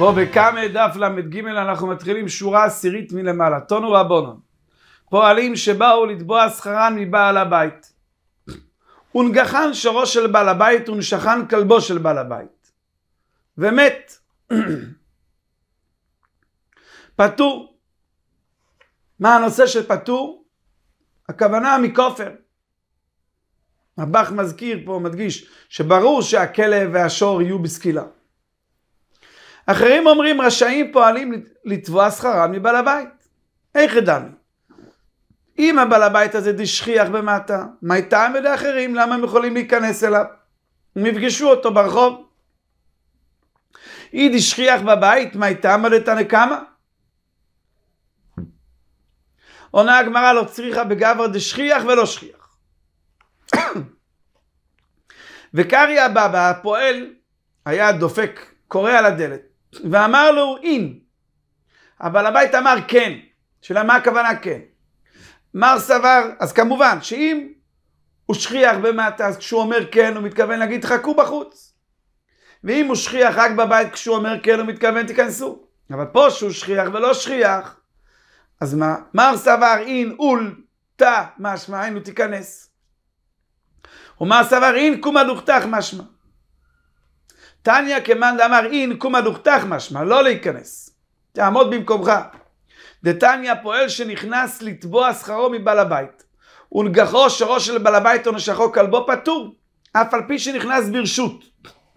בו בקמא דף ל"ג אנחנו מתחילים שורה עשירית מלמעלה. תונו רבונו. פועלים שבאו לתבוע שכרן מבעל הבית. ונגחן שורו של בעל הבית ונשכן כלבו של בעל הבית. ומת. פטור. מה הנושא של פטור? הכוונה מכופר. הבח מזכיר פה, מדגיש, שברור שהכלב והשור יהיו בסקילה. אחרים אומרים רשאים פועלים לתבוע שכרם מבעל הבית. איך ידענו? אם הבעל הבית הזה דשכיח במטה, מה טעם ידי אחרים? למה הם יכולים להיכנס אליו? הם יפגשו אותו ברחוב. אי דשכיח בבית, מה טעם דתנא קמא? עונה הגמרא לא צריכה בגברא דשכיח ולא שכיח. וקריא הבבא, הפועל, היה דופק, קורא על הדלת. ואמר לו אין. הבעל הבית אמר כן. שאלה מה הכוונה כן? מר סבר, אז כמובן שאם הוא שכיח במטה, אז כשהוא אומר כן, הוא מתכוון להגיד חכו בחוץ. ואם הוא שכיח רק בבית, כשהוא אומר כן, הוא מתכוון תיכנסו. אבל פה שהוא שכיח ולא שכיח, אז מה? מר סבר אין אול תא משמע, אין הוא תיכנס. ומר סבר אין קומה דוכתך משמע. תניא כמאן דאמר אין קומא דוכתך משמע, לא להיכנס. תעמוד במקומך. דתניא פועל שנכנס לתבוע שכרו מבעל הבית. ונגחו שורו של בעל הבית או נשכו כלבו פטור, אף על פי שנכנס ברשות.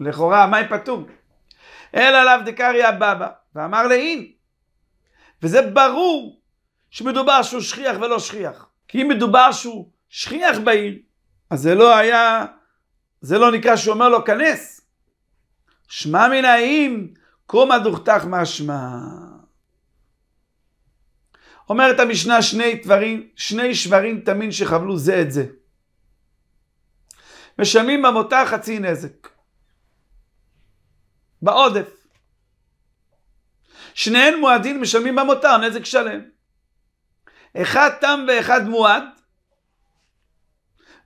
לכאורה, מהי פטור? אלא עליו דקריא הבבא, ואמר לאין. וזה ברור שמדובר שהוא שכיח ולא שכיח. כי אם מדובר שהוא שכיח בעיר, אז זה לא היה, זה לא נקרא שהוא אומר לו כנס. שמע מן האם, קומא דוכתך משמע. אומרת המשנה שני דברים, שני שברים תמין שחבלו זה את זה. משלמים במותה חצי נזק. בעודף. שניהם מועדים משלמים במותה נזק שלם. אחד תם ואחד מועד.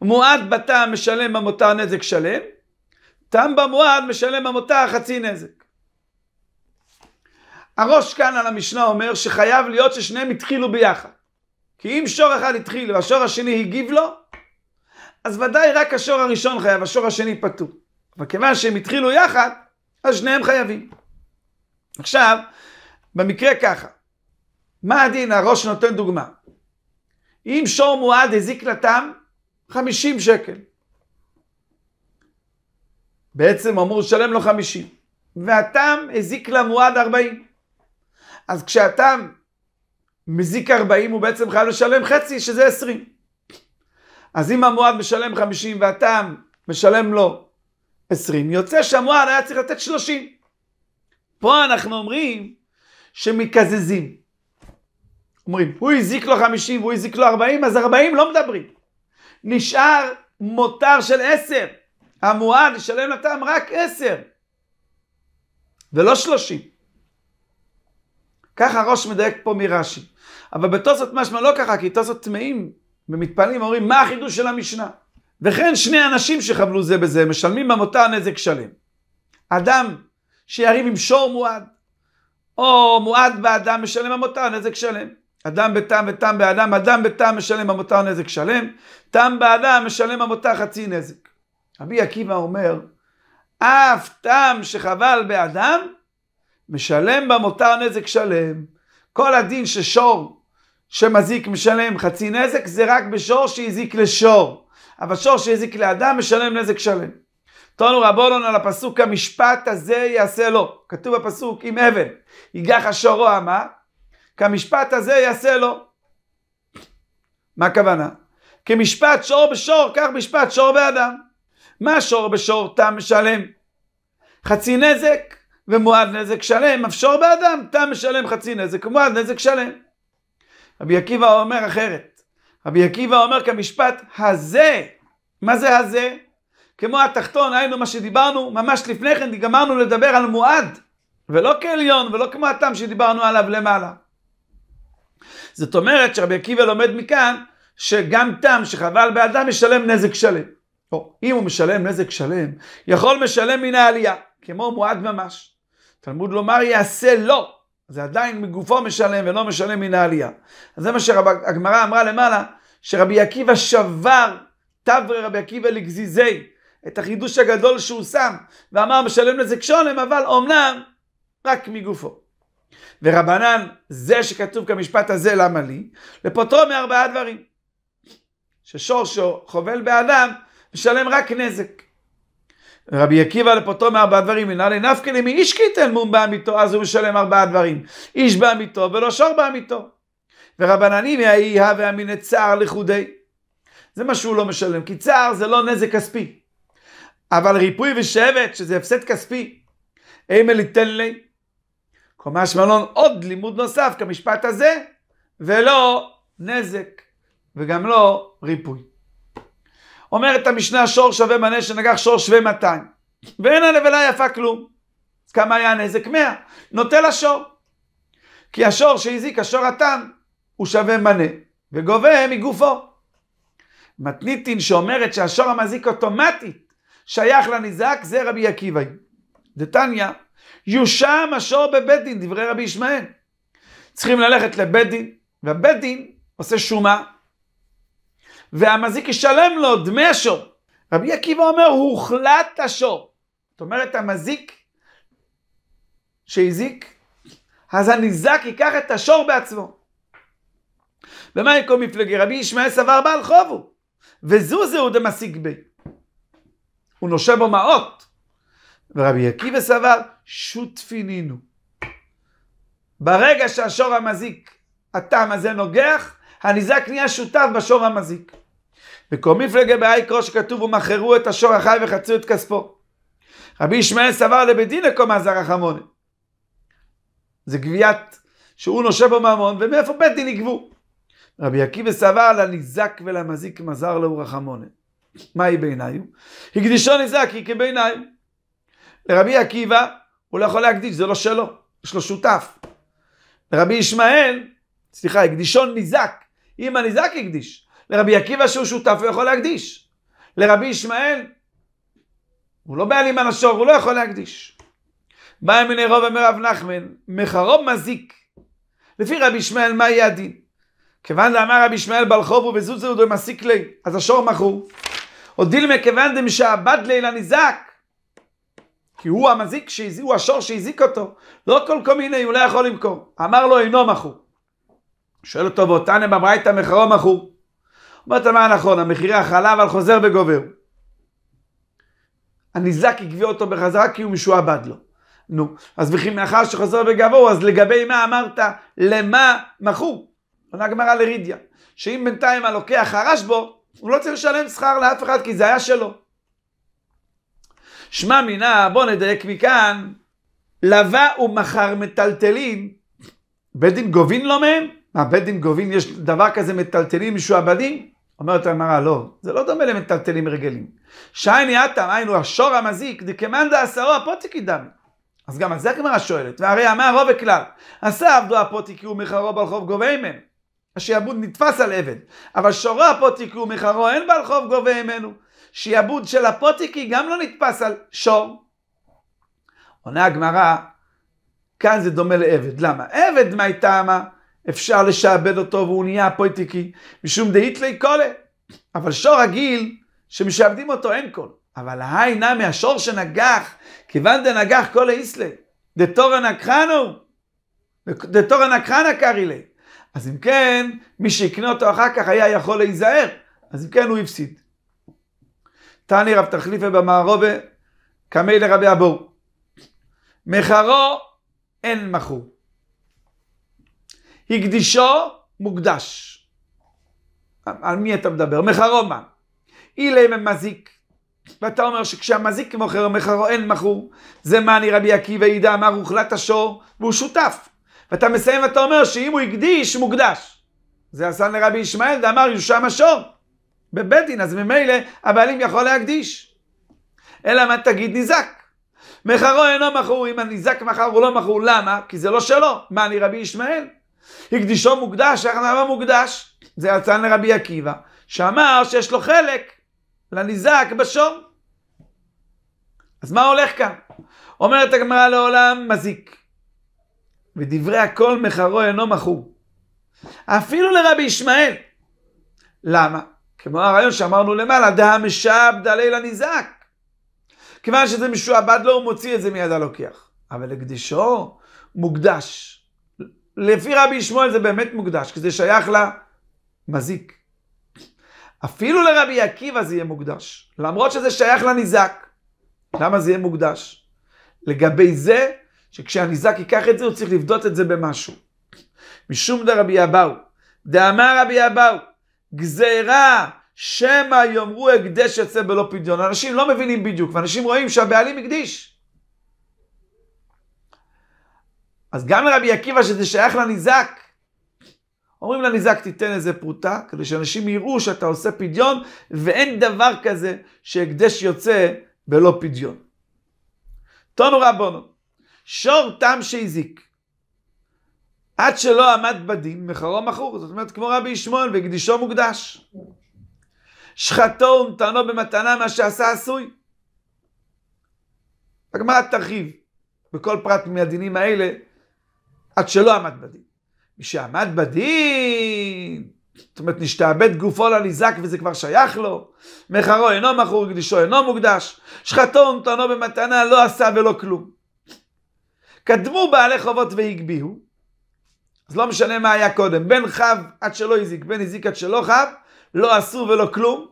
מועד בתא משלם במותר נזק שלם, תם במועד משלם המותה חצי נזק. הראש כאן על המשנה אומר שחייב להיות ששניהם התחילו ביחד. כי אם שור אחד התחיל והשור השני הגיב לו, אז ודאי רק השור הראשון חייב, השור השני פטור. אבל כיוון שהם התחילו יחד, אז שניהם חייבים. עכשיו, במקרה ככה, מה הדין? הראש נותן דוגמה. אם שור מועד הזיק לתם 50 שקל, בעצם אמור לשלם לו חמישים, והתם הזיק למועד ארבעים. אז כשהתם מזיק ארבעים, הוא בעצם חייב לשלם חצי, שזה עשרים. אז אם המועד משלם חמישים והתם משלם לו עשרים, יוצא שהמועד היה צריך לתת שלושים. פה אנחנו אומרים שמקזזים. אומרים, הוא הזיק לו חמישים והוא הזיק לו ארבעים, אז ארבעים לא מדברים. נשאר מותר של עשר. המועד ישלם לטעם רק עשר, ולא שלושים. ככה הראש מדייק פה מרש"י. אבל בתוספות משמע לא ככה, כי תוספות טמאים ומתפעלים אומרים, מה החידוש של המשנה? וכן שני אנשים שחבלו זה בזה, משלמים במותה נזק שלם. אדם שיריב עם שור מועד, או מועד באדם משלם במותה נזק שלם. אדם בתם ותם באדם, אדם בתם משלם במותה נזק שלם, תם באדם משלם במותה חצי נזק. רבי עקיבא אומר, אף טעם שחבל באדם, משלם במותר נזק שלם. כל הדין ששור שמזיק משלם חצי נזק, זה רק בשור שהזיק לשור. אבל שור שהזיק לאדם משלם נזק שלם. תונו רבונון על הפסוק המשפט הזה יעשה לו. כתוב בפסוק עם אבן, ייגח השורו אמה, כמשפט הזה יעשה לו. מה הכוונה? כמשפט שור בשור, כך משפט שור באדם. מה שור בשור תם משלם? חצי נזק ומועד נזק שלם, אף שור באדם תם משלם חצי נזק ומועד נזק שלם. רבי עקיבא אומר אחרת, רבי עקיבא אומר כמשפט הזה, מה זה הזה? כמו התחתון, היינו מה שדיברנו, ממש לפני כן גמרנו לדבר על מועד, ולא כעליון, ולא כמו התם שדיברנו עליו למעלה. זאת אומרת שרבי עקיבא לומד מכאן שגם תם שחבל באדם ישלם נזק שלם. או, אם הוא משלם נזק שלם, יכול משלם מן העלייה, כמו מועד ממש. תלמוד לומר יעשה לא, זה עדיין מגופו משלם ולא משלם מן העלייה. אז זה מה שהגמרא אמרה למעלה, שרבי עקיבא שבר תברי רבי עקיבא לגזיזי, את החידוש הגדול שהוא שם, ואמר משלם נזק שלם, אבל אומנם רק מגופו. ורבנן, זה שכתוב כמשפט הזה, למה לי? לפותרו מארבעה דברים. ששור שחובל באדם, משלם רק נזק. רבי עקיבא לפותו מארבעה דברים, מנהלי לנפקא למי איש כי יתן מום בעמיתו, אז הוא משלם ארבעה דברים. איש בעמיתו ולא שור בעמיתו. ורבנני מהאי הווה אמינא צער לכודי. זה מה שהוא לא משלם, כי צער זה לא נזק כספי. אבל ריפוי ושבט, שזה הפסד כספי, אימל ליתן לי. כלומר שמלון עוד לימוד נוסף כמשפט הזה, ולא נזק, וגם לא ריפוי. אומרת המשנה שור שווה מנה שנגח שור שווה 200. ואין הנבלה יפה כלום. אז כמה היה הנזק? 100. נוטה לשור כי השור שהזיק, השור התם, הוא שווה מנה, וגובה מגופו. מתניתין שאומרת שהשור המזיק אוטומטית שייך לנזק זה רבי עקיבא. דתניא, יושם השור בבית דין, דברי רבי ישמעאל. צריכים ללכת לבית דין, והבית דין עושה שומה, והמזיק ישלם לו דמי השור. רבי עקיבא אומר, הוחלט השור. זאת אומרת, המזיק שהזיק, אז הניזק ייקח את השור בעצמו. ומה יקום מפלגי? רבי ישמעאל סבר בעל חובו, וזו זהו דמסיק בי. הוא נושה בו מעות. ורבי עקיבא סבר, שותפינינו. ברגע שהשור המזיק, הטעם הזה נוגח, הניזק נהיה שותף בשור המזיק. וכל מפלגה באי קרוש כתוב ומכרו את השור החי וחצו את כספו. רבי ישמעאל סבר לבית דין לקום הזר החמונה. זה גביית שהוא נושב בו בממון ומאיפה בית דין יגבו. רבי עקיבא סבר לניזק ולמזיק מזר לאור החמונה. מהי בעיניו? הקדישו ניזק היא כבעיניו. לרבי עקיבא הוא לא יכול להקדיש, זה לא שלו, יש לו שותף. לרבי ישמעאל, סליחה, הקדישון ניזק אם הניזק הקדיש. לרבי עקיבא שהוא שותף, הוא יכול להקדיש. לרבי ישמעאל, הוא לא בעלים על השור, הוא לא יכול להקדיש. בא ימיני רוב אומר רב נחמן, מחרוב מזיק. לפי רבי ישמעאל, מה יהיה הדין? כיוון דאמר רבי ישמעאל בלחוב ובזוזו דמסיק לי, אז השור מכרו. או דילמה כיוון דמשעבד ליה לניזק. כי הוא המזיק, הוא השור שהזיק אותו. לא כל כל מיני, הוא לא יכול למכור. אמר לו אינו מכור. שואל אותו, ואותנה בברייתא מחרו מחו. אומרת, מה נכון, המחירי החלב על חוזר וגובר. הניזק הגביא אותו בחזרה כי הוא משועבד לו. נו, אז וכי מאחר שחוזר וגבור, אז לגבי מה אמרת, למה מחו? עונה גמרא לרידיה, שאם בינתיים הלוקח הרש בו, הוא לא צריך לשלם שכר לאף אחד כי זה היה שלו. שמע מינה, בוא נדייק מכאן, לבה ומחר מטלטלין, בית דין גובין לו מהם? הבית דין גובים, יש דבר כזה מטלטלים משועבדים? אומרת הגמרא, לא, זה לא דומה למטלטלים רגלים. שייני אטם, היינו השור המזיק, דקמאן עשרו הפוטיקי דמי. אז גם על זה הגמרא שואלת, והרי אמר רוב הכלל, עשה עבדו הפוטיקי ומחרו ברחוב גובה ממנו. השעבוד נתפס על עבד, אבל שורו הפוטיקי ומחרו אין בעל חוב גובה ממנו. שיעבוד של הפוטיקי גם לא נתפס על שור. עונה הגמרא, כאן זה דומה לעבד, למה? עבד מי טעמה? אפשר לשעבד אותו והוא נהיה פויטיקי, משום דאיתלי קולה. אבל שור רגיל, שמשעבדים אותו אין קול. אבל ההי נמי, השור שנגח, כיוון דנגח קולה איסלי, דתורא נקחנו, דתורא נקחנה קרעי לי. אז אם כן, מי שיקנה אותו אחר כך היה יכול להיזהר, אז אם כן הוא הפסיד. תני רב תחליפה במערובה, קמי לרבי הבור. מחרו אין מחור. הקדישו מוקדש. על מי אתה מדבר? מחרומה. אילי ממזיק. ואתה אומר שכשהמזיק מוכר מחרו אין מכור. זה מעני רבי עקיבא ידע אמר הוחלט השור והוא שותף. ואתה מסיים ואתה אומר שאם הוא הקדיש מוקדש. זה עשה לרבי ישמעאל ואמר יושם השור. בבית דין אז ממילא הבעלים יכול להקדיש. אלא מה תגיד ניזק. מחרו אינו מכור, אם הניזק מחר הוא לא מכור, למה? כי זה לא שלו. מה אני רבי ישמעאל. הקדישו מוקדש, למה מוקדש? זה יצא לרבי עקיבא, שאמר שיש לו חלק לניזק בשום. אז מה הולך כאן? אומרת הגמרא לעולם מזיק, ודברי הכל מחרו אינו מכור. אפילו לרבי ישמעאל. למה? כמו הרעיון שאמרנו למעלה, דה משעבדה לילה ניזק. כיוון שזה משועבד לו, הוא מוציא את זה מיד הלוקח. אבל הקדישו מוקדש. לפי רבי ישמעאל זה באמת מוקדש, כי זה שייך למזיק. אפילו לרבי עקיבא זה יהיה מוקדש, למרות שזה שייך לניזק. למה זה יהיה מוקדש? לגבי זה, שכשהניזק ייקח את זה, הוא צריך לבדות את זה במשהו. משום דרבי אבאו, דאמר רבי אבאו, גזירה שמא יאמרו הקדש יצא בלא פדיון. אנשים לא מבינים בדיוק, ואנשים רואים שהבעלים הקדיש. אז גם לרבי עקיבא שזה שייך לניזק. אומרים לניזק תיתן איזה פרוטה, כדי שאנשים יראו שאתה עושה פדיון, ואין דבר כזה שהקדש יוצא בלא פדיון. טונו רבונו, שור תם שהזיק, עד שלא עמד בדין, מחרו מכור, זאת אומרת כמו רבי ישמעון, וקדישו מוקדש. שחתו ומתנו במתנה מה שעשה עשוי. הגמרא תרחיב בכל פרט מהדינים האלה עד שלא עמד בדין. מי שעמד בדין, זאת אומרת, נשתעבד גופו לניזק לא וזה כבר שייך לו. מחרו אינו מכור, קדישו אינו מוקדש. שחטו ונתנו במתנה לא עשה ולא כלום. קדמו בעלי חובות והגביהו. אז לא משנה מה היה קודם, בין חב עד שלא הזיק, בין הזיק עד שלא חב, לא עשו ולא כלום,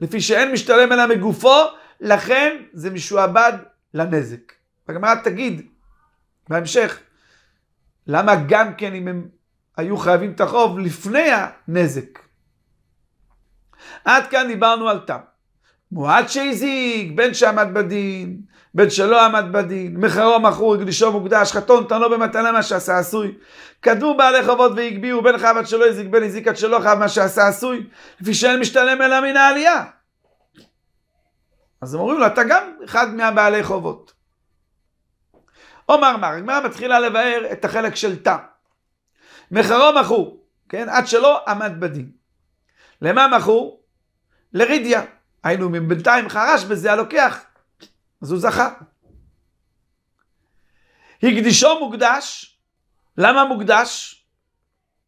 לפי שאין משתלם אלא מגופו, לכן זה משועבד לנזק. הגמרא תגיד בהמשך, למה גם כן אם הם היו חייבים את החוב לפני הנזק? עד כאן דיברנו על תם. מועד שהזיק, בן שעמד בדין, בן שלא עמד בדין, מחרו מכור, הקדישו מוקדש, חתון תנו במתנה מה שעשה עשוי. כתבו בעלי חובות והגביהו, בן חייב עד שלא הזיק, בן הזיק עד שלא חייב מה שעשה עשוי, לפי שאין משתלם אלא מן העלייה. אז הם אומרים לו, אתה גם אחד מהבעלי חובות. עומר מר, הגמרא מתחילה לבאר את החלק של תא. מחרו מחו, כן? עד שלא עמד בדין. למה מחו? לרידיה. היינו מבינתיים חרש בזה הלוקח, אז הוא זכה. הקדישו מוקדש, למה מוקדש?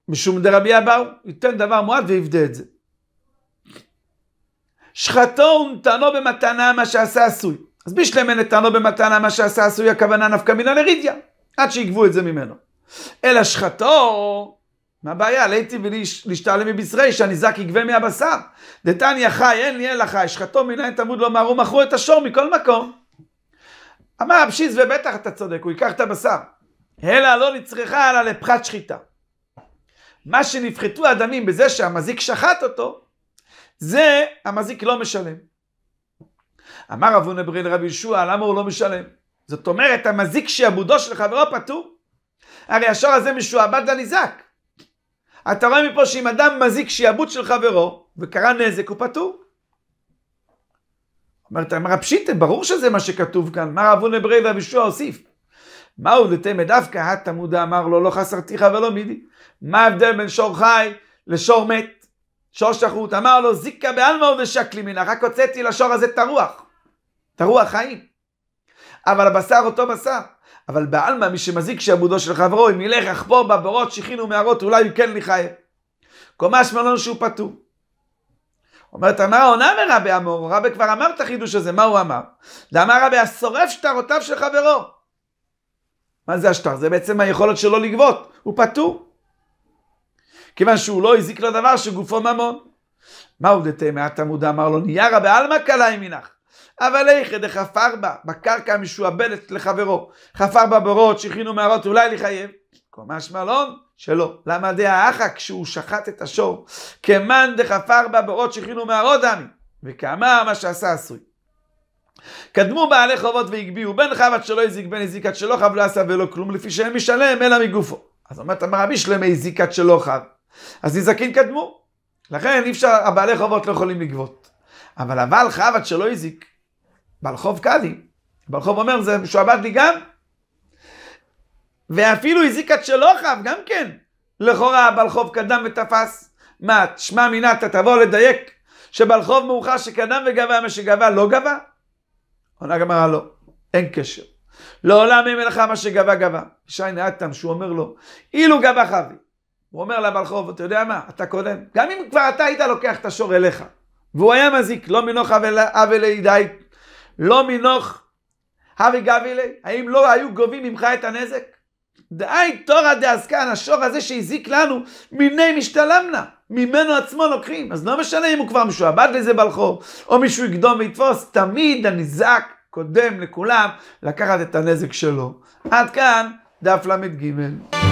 משום דרבי אבאו, ייתן דבר מועד ויבדה את זה. שחטו ונתנו במתנה מה שעשה עשוי. אז בישלמן נתנו במתנה מה שעשה עשוי הכוונה נפקא מינא לרידיה, עד שיגבו את זה ממנו. אלא השחתו, מה הבעיה? ליתי ולהשתעלם מבשרי, שהניזק יגבה מהבשר. דתניא חי, אין לי אלא חי, שחתו מנין תמוד לא מהרו, מכרו את השור מכל מקום. אמר רב שיז, ובטח אתה צודק, הוא ייקח את הבשר. אלא לא נצרכה אלא לפחת שחיטה. מה שנפחתו הדמים בזה שהמזיק שחט אותו, זה המזיק לא משלם. אמר רב נברי לרבי ישוע, למה הוא לא משלם? זאת אומרת, המזיק שעבודו של חברו פטור. הרי השור הזה משועבד לניזק. אתה רואה מפה שאם אדם מזיק שיעבוד של חברו, וקרה נזק, הוא פטור. אומרת, אמר רב שיטה, ברור שזה מה שכתוב כאן, מה רב נברי לרבי ישוע הוסיף? מה הוא דתמד דווקא התמודה אמר לו לא חסרתיך ולא מידי. מה ההבדל בין שור חי לשור מת? שור שחוט, אמר לו, זיקה בעלמא ובשקלי מנה, רק הוצאתי לשור הזה את הרוח, את הרוח חיים. אבל הבשר אותו בשר. אבל בעלמא, מי שמזיק שעבודו של חברו, אם ילך אחפור בבורות, שכינו מערות, אולי הוא כן לחייב. קומה שמלון שהוא פטור. אומרת אמר העונה מרבי אמור, רבי כבר אמר את החידוש הזה, מה הוא אמר? ואמר רבי השורף שטרותיו של חברו. מה זה השטר? זה בעצם היכולת שלו לגבות, הוא פטור. כיוון שהוא לא הזיק לדבר שגופו ממון. מהו דתמא התלמוד אמר לו, ניירה בעלמא קלה ימינך. אבל איך דחפר בה, בקרקע המשועבדת לחברו, חפר בה בורות, שכינו מערות, אולי לחייב. כלומר שמלון, שלא. למה דאחא כשהוא שחט את השור, כמן דחפר בה בורות, שכינו מערות דמי, וכאמר מה שעשה עשוי. קדמו בעלי חובות והגביהו, בן חב עד שלא הזיק, בן הזיק עד שלא חב, לא עשה ולא כלום, לפי שאין משלם אלא מגופו. אז אומרת אמר רבי שלמה הזיק עד שלא חב. אז נזקין קדמו. לכן אי אפשר, הבעלי חובות לא יכולים לגבות. אבל הבעל עד שלא הזיק, בעל חוב קאדי, בעל חוב אומר, זה משועבד לי גם. ואפילו הזיק עד שלא חב, גם כן. לכאורה הבעל חוב קדם ותפס. מה, שמע מינת, תבוא לדייק שבעל חוב מאוחר שקדם וגבה, מה שגבה לא גבה? עונה גמרא לא, אין קשר. לעולם אין מלאכה מה שגבה גבה. ישי תם שהוא אומר לו, אילו גבה חבי, הוא אומר לבעל חוב, אתה יודע מה, אתה קודם. גם אם כבר אתה היית לוקח את השור אליך, והוא היה מזיק, לא מנוח אבי לידי, לא מנוח הבי גבילי, האם לא היו גובים ממך את הנזק? דאי תורא דאזקן, השור הזה שהזיק לנו, מיני משתלמנה, ממנו עצמו לוקחים. אז לא משנה אם הוא כבר משועבד לזה בלחור, או מישהו יקדום ויתפוס, תמיד הנזק קודם לכולם לקחת את הנזק שלו. עד כאן דף ל"ג.